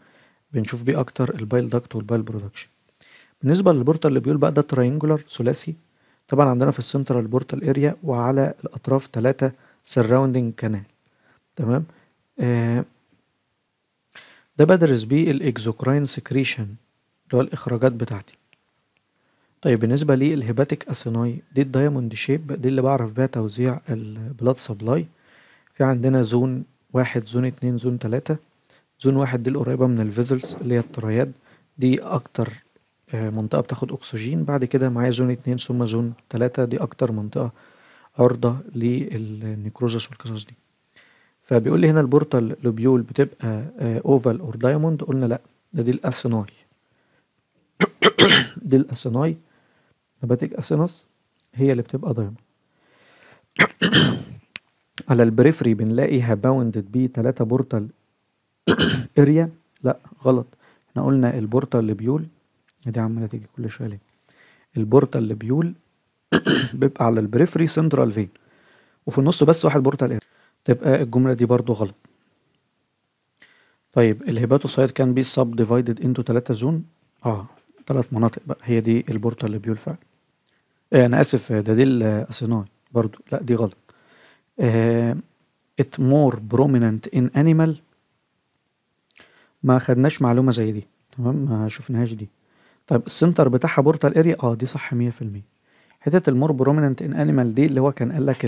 بنشوف بيه اكتر البايل داكت والبايل برودكشن بالنسبه للبورتال اللي بيقول بقى ده تراينجولار ثلاثي طبعا عندنا في السنترال بورتال اريا وعلى الاطراف ثلاثه سراوندنج كانال تمام آه ده بدرس بيه الاكزوكراين سكريشن اللي هو الاخراجات بتاعتي طيب بالنسبة للهيباتيك أسيناي دي الدايموند شيب دي اللي بعرف بيها توزيع البلاد سبلاي في عندنا زون واحد زون اتنين زون تلاتة زون واحد دي القريبة من الفيزلز اللي هي الترياد دي أكتر آه، منطقة بتاخد أكسجين بعد كده معايا زون اتنين ثم زون تلاتة دي أكتر منطقة عرضة للنيكروزس والقصص دي فبيقول لي هنا البورتال لوبيول بتبقى اوفال اور دايموند قلنا لا ده دي الاسيناي دي الاسيناي نباتيك اسينس هي اللي بتبقى دايموند على البريفري بنلاقي هباوندد بيه تلاتة بورتال اريا لا غلط احنا قلنا البورتا اللي بيول دي عماله تيجي كل شويه ليه البورتا اللي بيول بيبقى على البريفري سنترال فين وفي النص بس واحد بورتا اريا تبقى الجمله دي برضو غلط طيب الهيباتوسايت كان بي سب ديفايدد انتو ثلاثة زون اه ثلاث مناطق بقى هي دي البورتا اللي بيول فعلا آه، انا اسف ده دي الاسيناي برضو لا دي غلط آه it more prominent in animal ما خدناش معلومه زي دي تمام ما شفناهاش دي طيب السنتر بتاعها بورتال اريا اه دي صح 100% حته المور بروميننت ان انيمال دي اللي هو كان قال لك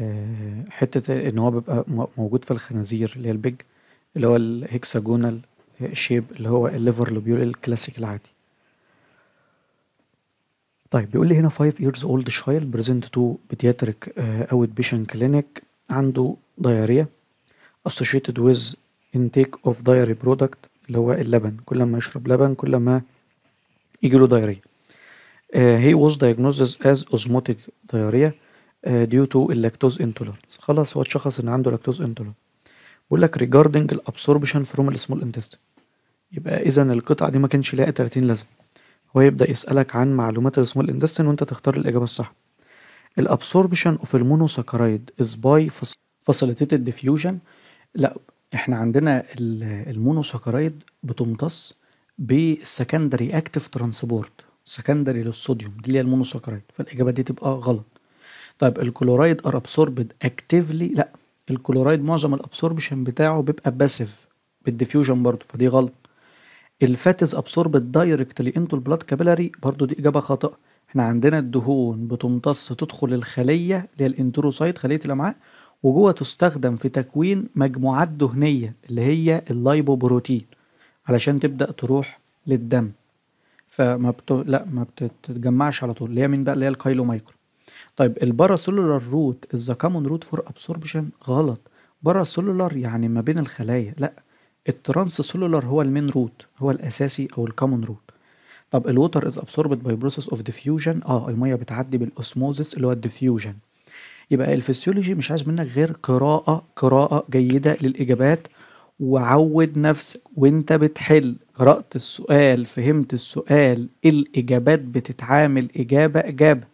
آه، حته ان هو بيبقى موجود في الخنازير اللي هي البيج اللي هو الهكساجونال شيب اللي هو الليفر لوبيول الكلاسيك العادي طيب بيقول لي هنا 5 years old child present to pediatric اوت آه، outpatient clinic عنده diarrhea associated with انتيك اوف دايري برودكت اللي هو اللبن كل ما يشرب لبن كل ما يجيله دايري هي واز diagnosed از اوزموتيك diarrhea ديو تو اللاكتوز انتولرنس خلاص هو اتشخص ان عنده لاكتوز انتولرنس بيقول لك ريجاردنج الابسوربشن فروم السمول intestine يبقى اذا القطعة دي ما كانش لاقي 30 لازم هو يبدأ يسألك عن معلومات السمول intestine وانت تختار الإجابة الصح الابسوربشن اوف المونوساكرايد از باي facilitated ديفيوجن لا احنا عندنا المونوساكرايد بتمتص بالسكندري اكتف ترانسبورت سكندري للصوديوم دي اللي هي المونوساكرايد فالاجابه دي تبقى غلط طيب الكلورايد ار ابسوربد اكتفلي لا الكلورايد معظم الابسوربشن بتاعه بيبقى باسيف بالديفيوجن برضه فدي غلط الفاتز ابسوربد دايركتلي انتو البلاد كابيلاري برضه دي اجابه خاطئه احنا عندنا الدهون بتمتص تدخل الخليه اللي هي الانتروسايت خليه الامعاء وجوه تستخدم في تكوين مجموعات دهنية اللي هي اللايبوبروتين علشان تبدأ تروح للدم فما بت... لا ما بتتجمعش على طول اللي هي مين بقى اللي هي مايكرو طيب الباراسولولار روت ذا كومون روت فور ابسوربشن غلط باراسولولار يعني ما بين الخلايا لا الترانس سولولار هو المين روت هو الاساسي او الكومون روت طب الوتر از ابسوربت باي بروسس اوف ديفيوجن اه الميه بتعدي بالاسموزس اللي هو الديفيوجن يبقى الفسيولوجي مش عايز منك غير قراءة قراءة جيدة للإجابات وعود نفسك وانت بتحل قرأت السؤال فهمت السؤال الإجابات بتتعامل إجابة إجابة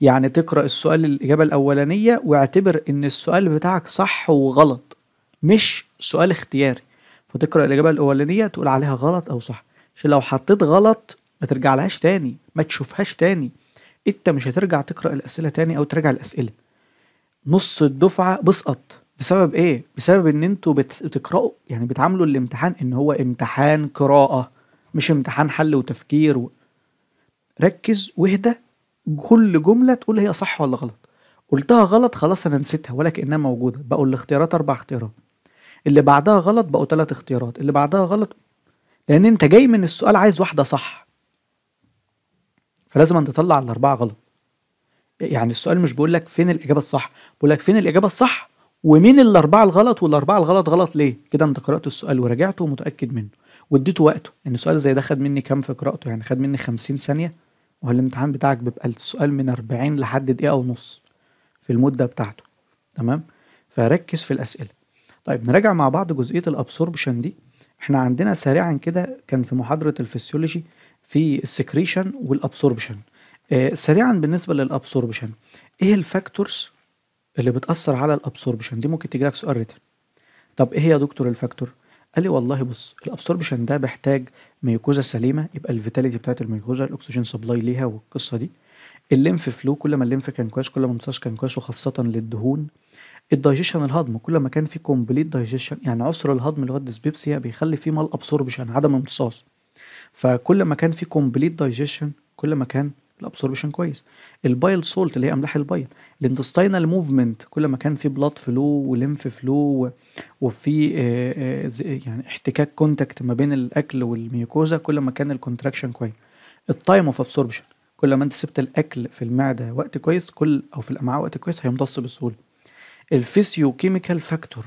يعني تقرأ السؤال الإجابة الأولانية واعتبر إن السؤال بتاعك صح وغلط مش سؤال اختياري فتقرأ الإجابة الأولانية تقول عليها غلط أو صح عشان لو حطيت غلط ما لهاش تاني ما تشوفهاش تاني انت مش هترجع تقرأ الأسئلة تاني أو تراجع الأسئلة نص الدفعه بسقط بسبب ايه بسبب ان انتوا بتقراوا يعني بتعاملوا الامتحان ان هو امتحان قراءه مش امتحان حل وتفكير و... ركز واهدى كل جمله تقول هي صح ولا غلط قلتها غلط خلاص انا نسيتها ولا كانها موجوده بقوا الاختيارات اربع اختيارات اللي بعدها غلط بقوا ثلاث اختيارات اللي بعدها غلط لان انت جاي من السؤال عايز واحده صح فلازم أن تطلع الاربعه غلط يعني السؤال مش بيقول لك فين الاجابه الصح بيقول لك فين الاجابه الصح ومين الاربعه الغلط والاربعه الغلط غلط ليه كده انت قرات السؤال وراجعته ومتاكد منه واديته وقته ان سؤال زي ده خد مني كام في قراءته يعني خد مني 50 ثانيه وهو الامتحان بتاعك بيبقى السؤال من 40 لحد دقيقه ونص في المده بتاعته تمام فركز في الاسئله طيب نراجع مع بعض جزئيه الابسوربشن دي احنا عندنا سريعا كده كان في محاضره الفسيولوجي في السكريشن والابسوربشن آه، سريعا بالنسبه للابسوربشن ايه الفاكتورز اللي بتاثر على الابسوربشن دي ممكن تجيلك سؤال ريتن طب ايه يا دكتور الفاكتور قال لي والله بص الابسوربشن ده بيحتاج ميوكوزا سليمه يبقى الفيتاليتي بتاعت الميوكوزا الاكسجين سبلاي ليها والقصه دي الليمف فلو كل ما الليمف كان كويس كل ما المتصل كان كويس وخاصه للدهون الدايجيشن الهضم كل ما كان في كومبليت دايجيشن يعني عسر الهضم اللي هو الديسبيبسيا بيخلي فيه مال ابسوربشن عدم امتصاص فكل ما كان في كومبليت دايجيشن كل ما كان الابسوربشن كويس البايل سولت اللي هي املاح البايل الاندستاينال موفمنت كل ما كان في بلاد فلو ولمف فلو وفي آه، آه، يعني احتكاك كونتاكت ما بين الاكل والميوكوزا كل ما كان الكونتراكشن كويس التايم اوف ابسوربشن كل ما انت سبت الاكل في المعده وقت كويس كل او في الامعاء وقت كويس هيمتص بسهوله الفيسيو كيميكال فاكتور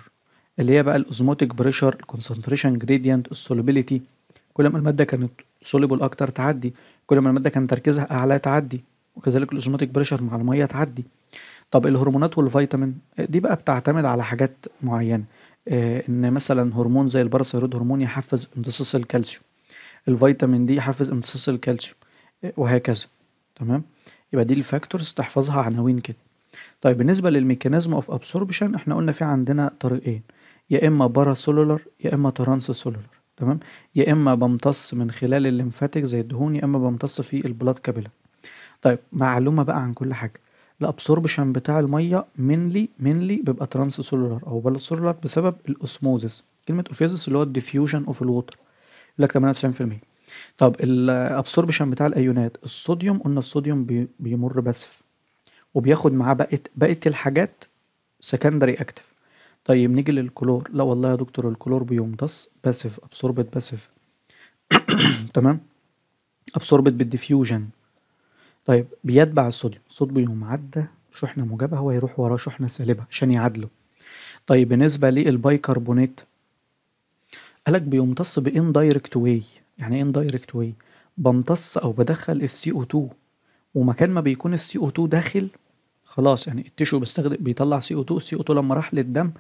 اللي هي بقى الاوزموتيك بريشر الكونسنتريشن جريدينت السولوبيليتي كل ما الماده كانت سوليبل اكتر تعدي كل ما المادة كان تركيزها أعلى تعدي وكذلك الأوزوماتيك بريشر مع المية تعدي طب الهرمونات والفيتامين دي بقى بتعتمد على حاجات معينة آه، إن مثلا هرمون زي الباراثيرود هرمون يحفز امتصاص الكالسيوم الفيتامين دي يحفز امتصاص الكالسيوم آه، وهكذا تمام يبقى دي الفاكتورز تحفظها عناوين كده طيب بالنسبة للميكانيزم اوف ابسوربشن احنا قلنا في عندنا طريقين يا اما باراسولولار يا اما ترانس سولولار تمام يا اما بمتص من خلال الليمفاتيك زي الدهون يا اما بمتص في البلاد كابيلا طيب معلومه بقى عن كل حاجه الابسوربشن بتاع الميه منلي منلي بيبقى ترانس سولولار او بلا سولولار بسبب الاوسموزس كلمه اوفيزس اللي هو الديفيوجن اوف الووتر يقول لك 98% طب الابسوربشن بتاع الايونات الصوديوم قلنا الصوديوم بي بيمر بسف وبياخد معاه بقيه بقيه الحاجات سكندري اكتف طيب نيجي للكلور لا والله يا دكتور الكلور بيمتص باسف ابسوربت باسف تمام ابسوربت بالديفيوجن طيب بيتبع الصوديوم الصوديوم عدى شحنه موجبه هو يروح وراه شحنه سالبه عشان يعادله طيب بالنسبه للبايكربونات قالك بيمتص بان دايركت واي يعني ان دايركت واي بمتص او بدخل السي او 2 ومكان ما بيكون السي او 2 داخل خلاص يعني التشو بيستخدم بيطلع سي او 2 سي او 2 لما راح للدم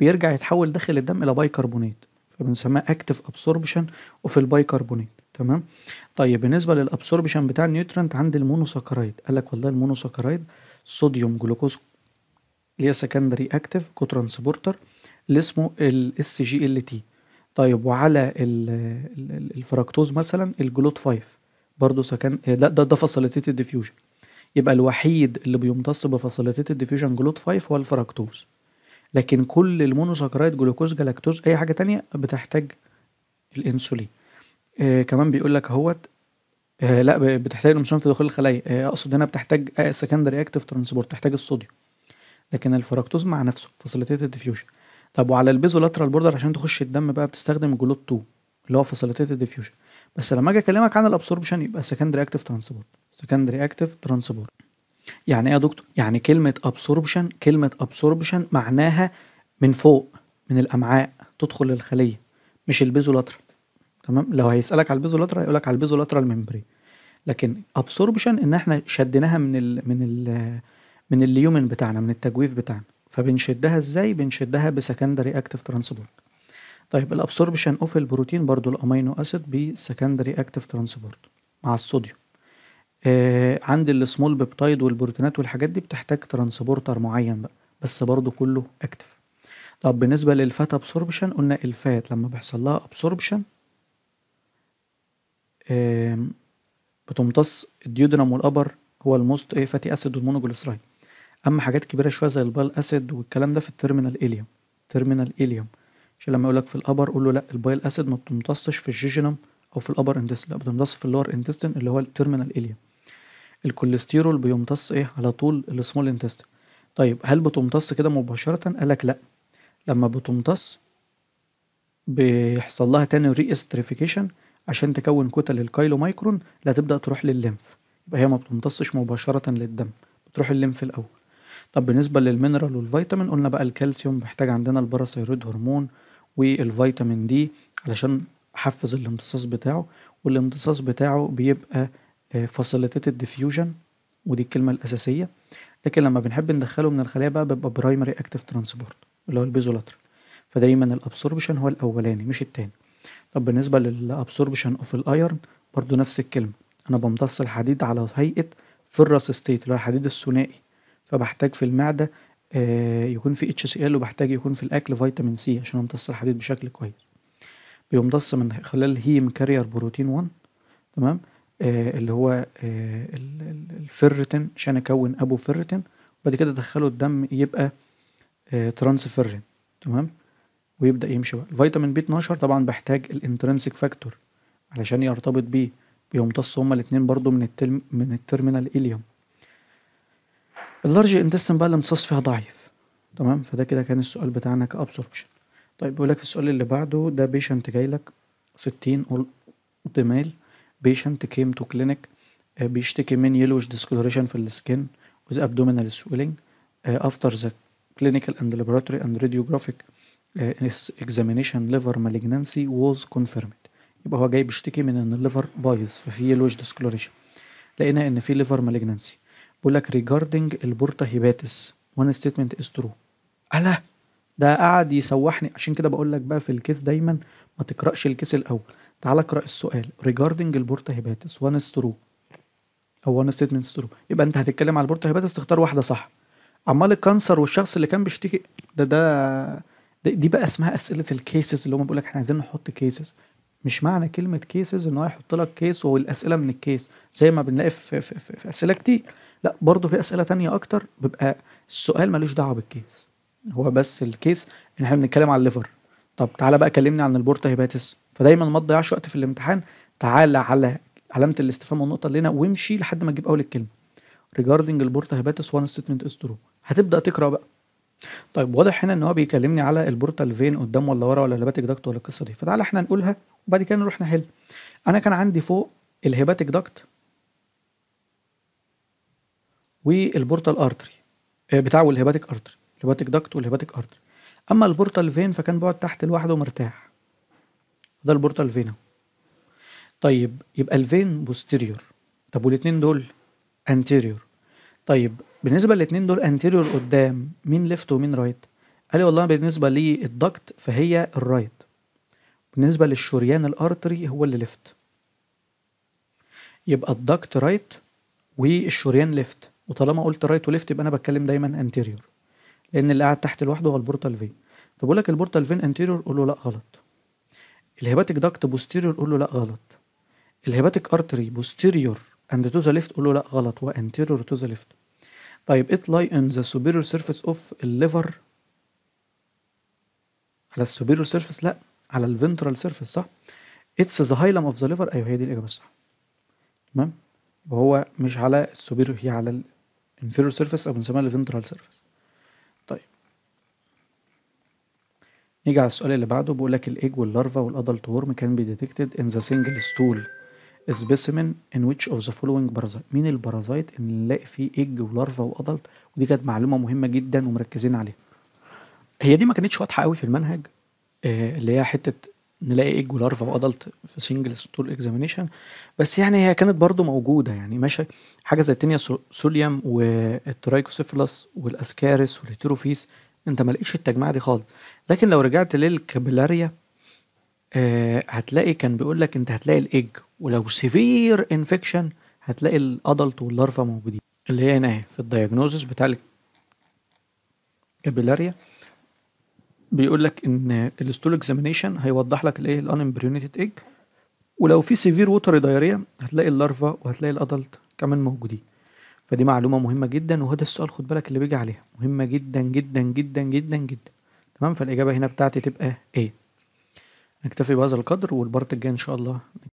بيرجع يتحول داخل الدم الى بايكربونات فبنسميها اكتف ابسوربشن وفي البايكربونات تمام طيب بالنسبه للابسوربشن بتاع النيوترنت عند المونوساكرايد قال لك والله المونوساكرايد صوديوم جلوكوز اللي هي سكندري اكتف كوترانسبورتر اللي اسمه الاس جي ال تي طيب وعلى الفراكتوز مثلا الجلوت 5 برضه سكن لا ده ده فاسيليتيتد ديفيوجن يبقى الوحيد اللي بيمتص بفاسيليتيد الديفيوجن جلوت 5 هو الفراكتوز لكن كل المونوساكرايد جلوكوز جلاكتوز اي حاجه تانية بتحتاج الانسولين آه كمان بيقول لك اهوت آه لا بتحتاج الانسولين في دخول الخلايا آه اقصد هنا بتحتاج آه سكندري اكتيف ترانسبورت بتحتاج الصوديوم لكن الفراكتوز مع نفسه فاصيليتيت الديفيوجن طب وعلى البيزولاترال بوردر عشان تخش الدم بقى بتستخدم جلوت 2 اللي هو فاصيليتيت الديفيوجن بس لما اجي اكلمك عن الابسوربشن يبقى سكندري اكتف ترانسبورت سكندري اكتف ترانسبورت يعني ايه يا دكتور يعني كلمه ابسوربشن كلمه ابسوربشن معناها من فوق من الامعاء تدخل للخليه مش البيزولاترال تمام لو هيسالك على البيزولاترال هيقول لك على البيزولاترال الممبري لكن ابسوربشن ان احنا شدناها من الـ من الـ من اليومن بتاعنا من التجويف بتاعنا فبنشدها ازاي بنشدها بسكندري اكتف ترانسبورت طيب الابسوربشن اوف البروتين برضو الامينو اسيد بسكندري اكتف ترانسبورت مع الصوديوم آه عند السمول بيبتايد والبروتينات والحاجات دي بتحتاج ترانسبورتر معين بقى بس برضو كله اكتف طب بالنسبة للفات ابسوربشن قلنا الفات لما بيحصل لها ابسوربشن آه بتمتص الديودرام والابر هو الموست ايه فاتي اسيد والمونوجليسرايد اما حاجات كبيرة شوية زي البال اسيد والكلام ده في التيرمينال اليوم تيرمينال اليوم عشان لما يقولك في الابر قول له لا البايل اسيد ما بتمتصش في الجيجينم او في الابر انتستين لا بتمتص في اللور انتستين اللي هو التيرمينال اليا الكوليسترول بيمتص ايه على طول السمول انتستين طيب هل بتمتص كده مباشره قالك لا لما بتمتص بيحصل لها تاني استريفيكيشن عشان تكون كتل الكايلو مايكرون لا تبدا تروح للليمف يبقى هي ما بتمتصش مباشره للدم بتروح الليمف الاول طب بالنسبه للمينرال والفيتامين قلنا بقى الكالسيوم محتاج عندنا الباراثايرويد هرمون والفيتامين دي علشان احفز الامتصاص بتاعه والامتصاص بتاعه بيبقى فاسيليتيتد آه، ديفيوجن ودي الكلمة الأساسية لكن لما بنحب ندخله من الخلايا بقى بيبقى برايمري اكتف ترانسبورت اللي هو البيزولاتر فدايما الابسوربشن هو الأولاني مش التاني طب بالنسبة للابسوربشن اوف الايرن برضو نفس الكلمة أنا بمتص الحديد على هيئة فيرس ستيت اللي هو الحديد الثنائي فبحتاج في المعدة آه، يكون في اتش سي ال وبحتاج يكون في الاكل فيتامين سي عشان امتص الحديد بشكل كويس بيمتص من خلال هيم كارير بروتين 1 تمام آه، اللي هو آه، الفيرتين عشان اكون ابو فيرتين وبعد كده ادخله الدم يبقى ترانسفيرين تمام ويبدا يمشي بقى الفيتامين بي 12 طبعا بحتاج الانترنسيك فاكتور علشان يرتبط بيه بيمتص هما الاتنين برضو من التلم من التيرمينال اليوم اللارج انتستن بقى الامتصاص فيها ضعيف تمام فده كده كان السؤال بتاعنا كابسوربشن طيب بيقول لك السؤال اللي بعده ده بيشنت جاي لك 60 اولد ميل بيشنت كيم تو كلينيك بيشتكي من يلوش ديسكولوريشن في السكن وذ ابدومينال سويلنج افتر ذا كلينيكال اند laboratory اند راديوجرافيك اكزامينشن ليفر liver ووز كونفيرمد يبقى هو جاي بيشتكي من ان الليفر بايظ ففي يلوش ديسكلوريشن لقينا ان في ليفر مالجنانسي بيقول لك ريجاردنج البورتا هيباتس وان ستيتمنت از ترو الا ده قعد يسوحني عشان كده بقول لك بقى في الكيس دايما ما تقراش الكيس الاول تعال اقرا السؤال ريجاردنج البورتا هيباتس وان از ترو او وان ستيتمنت ترو يبقى انت هتتكلم على البورتا هيباتس تختار واحده صح عمال الكانسر والشخص اللي كان بيشتكي ده ده دي بقى اسمها اسئله الكيسز اللي هم بيقول لك احنا عايزين نحط كيسز مش معنى كلمه كيسز ان هو يحط لك كيس والاسئله من الكيس زي ما بنلاقي في, في, في, في اسئله كتير لا برضه في اسئله تانية اكتر بيبقى السؤال ملوش دعوه بالكيس هو بس الكيس ان احنا بنتكلم على الليفر طب تعالى بقى كلمني عن البورتا هيباتس فدايما ما تضيعش وقت في الامتحان تعالى على علامه الاستفهام والنقطه اللي هنا وامشي لحد ما تجيب اول الكلمه ريجاردنج البورتا هيباتس وان ستمنت از ترو هتبدا تقرا بقى طيب واضح هنا ان هو بيكلمني على البورتا الفين قدام ولا ورا ولا الهباتيك داكت ولا القصه دي فتعالى احنا نقولها وبعد كده نروح نحل انا كان عندي فوق الهباتيك داكت والبورتال ارتري آه، بتاع والهيباتيك ارتري الهيباتيك داكت والهيباتيك ارتري اما البورتال فين فكان بيقعد تحت لوحده مرتاح ده البورتال فين طيب يبقى الفين بوستيريور طب والاتنين دول انتيريور طيب بالنسبه للاتنين دول انتيريور قدام مين ليفت ومين رايت قال لي والله بالنسبه للضغط فهي الرايت بالنسبه للشريان الارتري هو اللي ليفت يبقى الضغط رايت والشريان ليفت وطالما قلت رايت وليفت يبقى انا بتكلم دايما انتيريور لان اللي قاعد تحت لوحده هو البورتال فين فبقول لك البورتال فين انتيريور قول له لا غلط الهيباتيك داكت بوستيريور قول له لا غلط الهيباتيك ارتري بوستيريور اند تو ذا ليفت قول له لا غلط وانتيريور تو ذا ليفت طيب ات لاي ان ذا سوبيريور سيرفيس اوف الليفر على السوبيريور سيرفيس لا على الفنترال سيرفيس صح اتس ذا هايلم اوف ذا ليفر ايوه هي دي الاجابه الصح تمام وهو مش على السوبيريور هي على inferior surface او بنسميها الفنترال surface طيب نيجي على السؤال اللي بعده بيقول لك الايج واللارفا والادلت ورم كان بي detected in the single stool specimen in which of the following parasite مين البارازايت اللي نلاقي فيه ايج ولارفا وادلت ودي كانت معلومه مهمه جدا ومركزين عليها هي دي ما كانتش واضحه قوي في المنهج آه، اللي هي حته نلاقي ايج ولارفا وادلت في سنجل ستول اكزامينيشن بس يعني هي كانت برضو موجوده يعني ماشي حاجه زي التينيا سوليوم والترايكوسيفلس والاسكارس والهيتروفيس انت ما لقيتش التجميعه دي خالص لكن لو رجعت للكابيلاريا آه هتلاقي كان بيقول لك انت هتلاقي الايج ولو سيفير انفكشن هتلاقي الادلت واللارفا موجودين اللي هي هنا في الدايجنوزس بتاع الكابيلاريا بيقول لك ان الستول اكزامينيشن هيوضح لك الايه الانمبريونيتد ايج ولو في سيفير ووتر دايريا هتلاقي اللارفا وهتلاقي الادلت كمان موجودين فدي معلومه مهمه جدا وهذا السؤال خد بالك اللي بيجي عليها مهمه جدا جدا جدا جدا جدا تمام فالاجابه هنا بتاعتي تبقى ايه نكتفي بهذا القدر والبارت الجاي ان شاء الله